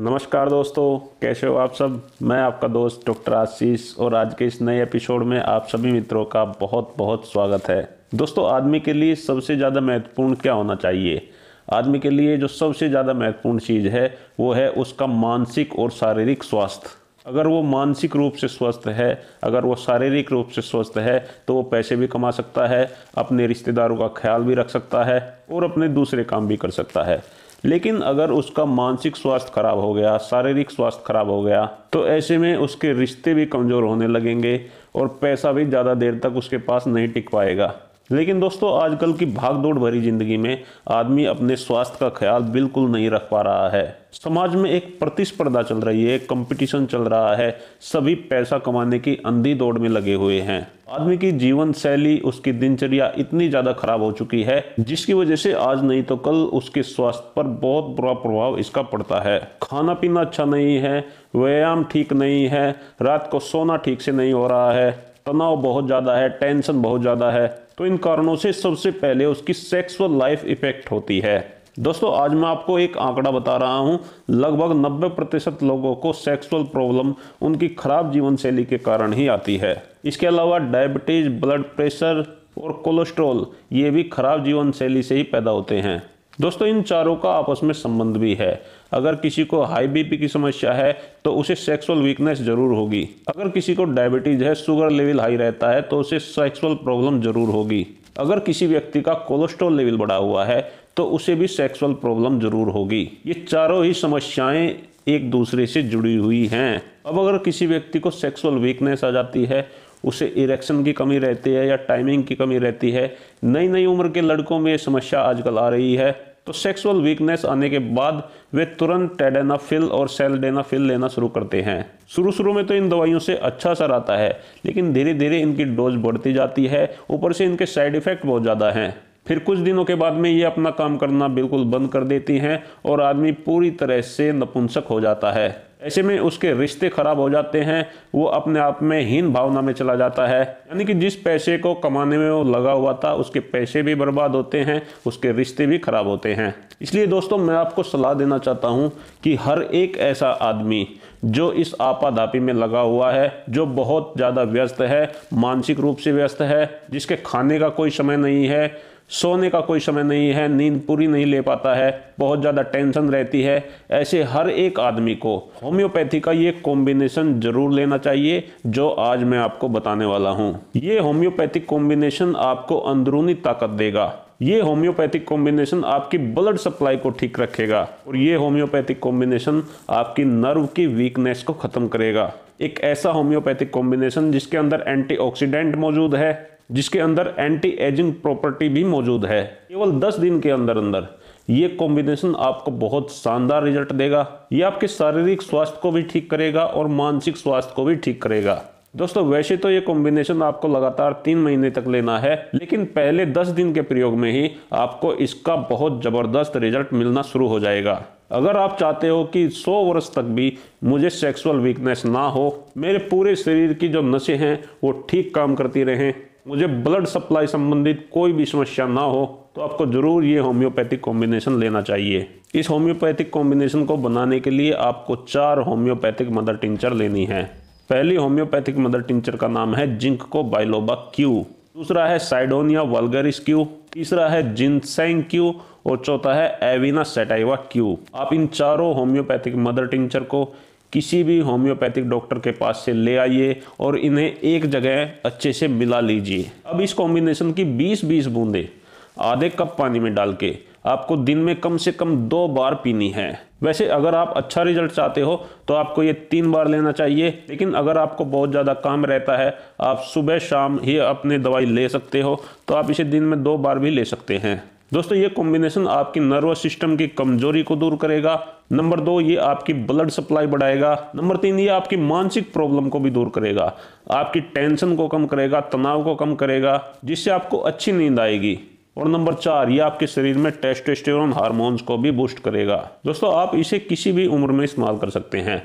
नमस्कार दोस्तों कैसे हो आप सब मैं आपका दोस्त डॉक्टर आशीष और आज के इस नए एपिसोड में आप सभी मित्रों का बहुत बहुत स्वागत है दोस्तों आदमी के लिए सबसे ज़्यादा महत्वपूर्ण क्या होना चाहिए आदमी के लिए जो सबसे ज़्यादा महत्वपूर्ण चीज़ है वो है उसका मानसिक और शारीरिक स्वास्थ्य अगर वो मानसिक रूप से स्वस्थ है अगर वो शारीरिक रूप से स्वस्थ है तो वो पैसे भी कमा सकता है अपने रिश्तेदारों का ख्याल भी रख सकता है और अपने दूसरे काम भी कर सकता है लेकिन अगर उसका मानसिक स्वास्थ्य खराब हो गया शारीरिक स्वास्थ्य खराब हो गया तो ऐसे में उसके रिश्ते भी कमज़ोर होने लगेंगे और पैसा भी ज़्यादा देर तक उसके पास नहीं टिक पाएगा लेकिन दोस्तों आजकल की भागदौड़ भरी ज़िंदगी में आदमी अपने स्वास्थ्य का ख्याल बिल्कुल नहीं रख पा रहा है समाज में एक प्रतिस्पर्धा चल रही है कंपटीशन चल रहा है सभी पैसा कमाने की अंधी दौड़ में लगे हुए हैं आदमी की जीवन शैली उसकी दिनचर्या इतनी ज़्यादा खराब हो चुकी है जिसकी वजह से आज नहीं तो कल उसके स्वास्थ्य पर बहुत बुरा प्रभाव इसका पड़ता है खाना पीना अच्छा नहीं है व्यायाम ठीक नहीं है रात को सोना ठीक से नहीं हो रहा है तनाव बहुत ज़्यादा है टेंशन बहुत ज़्यादा है तो इन कारणों से सबसे पहले उसकी सेक्सुअल लाइफ इफेक्ट होती है दोस्तों आज मैं आपको एक आंकड़ा बता रहा हूं लगभग 90 प्रतिशत लोगों को सेक्सुअल प्रॉब्लम उनकी खराब जीवन शैली के कारण ही आती है इसके अलावा डायबिटीज ब्लड प्रेशर और कोलेस्ट्रॉल ये भी खराब जीवन शैली से ही पैदा होते हैं दोस्तों इन चारों का आपस में संबंध भी है अगर किसी को हाई बीपी की समस्या है तो उसे सेक्सुअल वीकनेस जरूर होगी अगर किसी को डायबिटीज है शुगर लेवल हाई रहता है तो उसे सेक्सुअल प्रॉब्लम जरूर होगी अगर किसी व्यक्ति का कोलेस्ट्रॉल लेवल बढ़ा हुआ है तो उसे भी सेक्सुअल प्रॉब्लम जरूर होगी ये चारों ही समस्याएं एक दूसरे से जुड़ी हुई हैं अब अगर किसी व्यक्ति को सेक्सुअल वीकनेस आ जाती है उसे इरेक्शन की कमी रहती है या टाइमिंग की कमी रहती है नई नई उम्र के लड़कों में ये समस्या आजकल आ रही है तो सेक्सुअल वीकनेस आने के बाद वे तुरंत टेडेनाफिल और सेलडेनाफिल लेना शुरू करते हैं शुरू शुरू में तो इन दवाइयों से अच्छा असर आता है लेकिन धीरे धीरे इनकी डोज बढ़ती जाती है ऊपर से इनके साइड इफ़ेक्ट बहुत ज़्यादा हैं फिर कुछ दिनों के बाद में ये अपना काम करना बिल्कुल बंद कर देती हैं और आदमी पूरी तरह से नपुंसक हो जाता है ऐसे में उसके रिश्ते खराब हो जाते हैं वो अपने आप में हीन भावना में चला जाता है यानी कि जिस पैसे को कमाने में वो लगा हुआ था उसके पैसे भी बर्बाद होते हैं उसके रिश्ते भी खराब होते हैं इसलिए दोस्तों मैं आपको सलाह देना चाहता हूँ कि हर एक ऐसा आदमी जो इस आपाधापी में लगा हुआ है जो बहुत ज़्यादा व्यस्त है मानसिक रूप से व्यस्त है जिसके खाने का कोई समय नहीं है सोने का कोई समय नहीं है नींद पूरी नहीं ले पाता है बहुत ज़्यादा टेंशन रहती है ऐसे हर एक आदमी को होम्योपैथी का ये कॉम्बिनेशन जरूर लेना चाहिए जो आज मैं आपको बताने वाला हूँ ये होम्योपैथिक कॉम्बिनेशन आपको अंदरूनी ताकत देगा ये होम्योपैथिक कॉम्बिनेशन आपकी ब्लड सप्लाई को ठीक रखेगा और ये होम्योपैथिक कॉम्बिनेशन आपकी नर्व की वीकनेस को ख़त्म करेगा एक ऐसा होम्योपैथिक कॉम्बिनेशन जिसके अंदर एंटीऑक्सीडेंट मौजूद है जिसके अंदर एंटी एजिंग प्रॉपर्टी भी मौजूद है केवल 10 दिन के अंदर अंदर ये कॉम्बिनेशन आपको बहुत शानदार रिजल्ट देगा ये आपके शारीरिक स्वास्थ्य को भी ठीक करेगा और मानसिक स्वास्थ्य को भी ठीक करेगा दोस्तों वैसे तो ये कॉम्बिनेशन आपको लगातार तीन महीने तक लेना है लेकिन पहले दस दिन के प्रयोग में ही आपको इसका बहुत ज़बरदस्त रिजल्ट मिलना शुरू हो जाएगा अगर आप चाहते हो कि 100 वर्ष तक भी मुझे सेक्सुअल वीकनेस ना हो मेरे पूरे शरीर की जो नशे हैं वो ठीक काम करती रहें मुझे ब्लड सप्लाई संबंधित कोई भी समस्या ना हो तो आपको ज़रूर ये होम्योपैथिक कॉम्बिनेशन लेना चाहिए इस होम्योपैथिक कॉम्बिनेशन को बनाने के लिए आपको चार होम्योपैथिक मदर टिंचर लेनी है पहली होम्योपैथिक मदर टिंचर का नाम है जिंक को बाइलोबा क्यू दूसरा है साइडोनिया वल्गरिस क्यू तीसरा है जिनसेंग क्यू और चौथा है एविना सेटाइवा क्यू आप इन चारों होम्योपैथिक मदर टिंचर को किसी भी होम्योपैथिक डॉक्टर के पास से ले आइए और इन्हें एक जगह अच्छे से मिला लीजिए अब इस कॉम्बिनेशन की 20-20 बूंदें आधे कप पानी में डाल के आपको दिन में कम से कम दो बार पीनी है वैसे अगर आप अच्छा रिजल्ट चाहते हो तो आपको ये तीन बार लेना चाहिए लेकिन अगर आपको बहुत ज़्यादा काम रहता है आप सुबह शाम ही अपने दवाई ले सकते हो तो आप इसे दिन में दो बार भी ले सकते हैं दोस्तों ये कॉम्बिनेशन आपकी नर्वस सिस्टम की कमजोरी को दूर करेगा नंबर दो ये आपकी ब्लड सप्लाई बढ़ाएगा नंबर तीन ये आपकी मानसिक प्रॉब्लम को भी दूर करेगा आपकी टेंशन को कम करेगा तनाव को कम करेगा जिससे आपको अच्छी नींद आएगी और नंबर चार ये आपके शरीर में टेस्टोस्टेरोन हार्मोन्स को भी बूस्ट करेगा दोस्तों आप इसे किसी भी उम्र में इस्तेमाल कर सकते हैं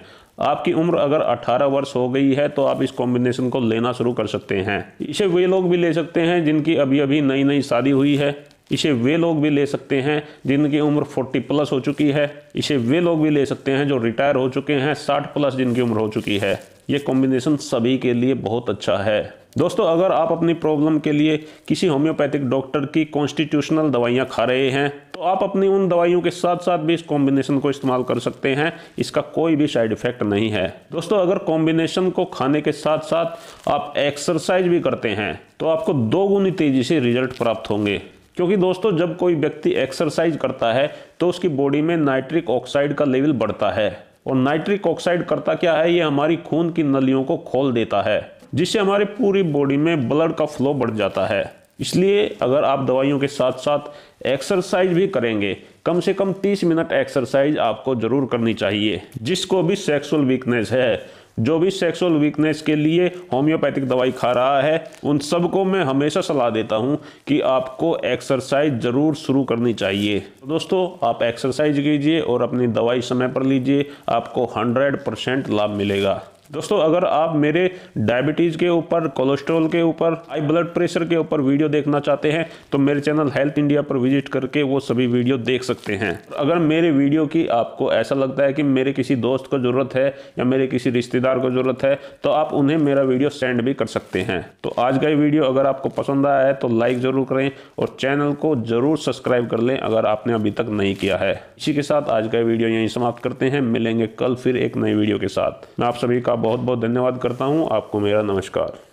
आपकी उम्र अगर 18 वर्ष हो गई है तो आप इस कॉम्बिनेशन को लेना शुरू कर सकते हैं इसे वे लोग भी ले सकते हैं जिनकी अभी अभी नई नई शादी हुई है इसे वे लोग भी ले सकते हैं जिनकी उम्र 40 प्लस हो चुकी है इसे वे लोग भी ले सकते हैं जो रिटायर हो चुके हैं 60 प्लस जिनकी उम्र हो चुकी है ये कॉम्बिनेशन सभी के लिए बहुत अच्छा है दोस्तों अगर आप अपनी प्रॉब्लम के लिए किसी होम्योपैथिक डॉक्टर की कॉन्स्टिट्यूशनल दवाइयाँ खा रहे हैं तो आप अपनी उन दवाइयों के साथ साथ भी इस कॉम्बिनेशन को इस्तेमाल कर सकते हैं इसका कोई भी साइड इफेक्ट नहीं है दोस्तों अगर कॉम्बिनेशन को खाने के साथ साथ आप एक्सरसाइज भी करते हैं तो आपको दोगुनी तेजी से रिजल्ट प्राप्त होंगे क्योंकि दोस्तों जब कोई व्यक्ति एक्सरसाइज करता है तो उसकी बॉडी में नाइट्रिक ऑक्साइड का लेवल बढ़ता है और नाइट्रिक ऑक्साइड करता क्या है ये हमारी खून की नलियों को खोल देता है जिससे हमारे पूरी बॉडी में ब्लड का फ्लो बढ़ जाता है इसलिए अगर आप दवाइयों के साथ साथ एक्सरसाइज भी करेंगे कम से कम 30 मिनट एक्सरसाइज आपको ज़रूर करनी चाहिए जिसको भी सेक्सुअल वीकनेस है जो भी सेक्सुअल वीकनेस के लिए होम्योपैथिक दवाई खा रहा है उन सबको मैं हमेशा सलाह देता हूँ कि आपको एक्सरसाइज ज़रूर शुरू करनी चाहिए तो दोस्तों आप एक्सरसाइज कीजिए और अपनी दवाई समय पर लीजिए आपको हंड्रेड परसेंट लाभ मिलेगा दोस्तों अगर आप मेरे डायबिटीज़ के ऊपर कोलेस्ट्रॉल के ऊपर हाई ब्लड प्रेशर के ऊपर वीडियो देखना चाहते हैं तो मेरे चैनल हेल्थ इंडिया पर विजिट करके वो सभी वीडियो देख सकते हैं अगर मेरे वीडियो की आपको ऐसा लगता है कि मेरे किसी दोस्त को ज़रूरत है या मेरे किसी रिश्तेदार को ज़रूरत है तो आप उन्हें मेरा वीडियो सेंड भी कर सकते हैं तो आज का ये वीडियो अगर आपको पसंद आया है तो लाइक ज़रूर करें और चैनल को ज़रूर सब्सक्राइब कर लें अगर आपने अभी तक नहीं किया है इसी के साथ आज का वीडियो यहीं समाप्त करते हैं मिलेंगे कल फिर एक नई वीडियो के साथ मैं आप सभी का बहुत बहुत धन्यवाद करता हूँ आपको मेरा नमस्कार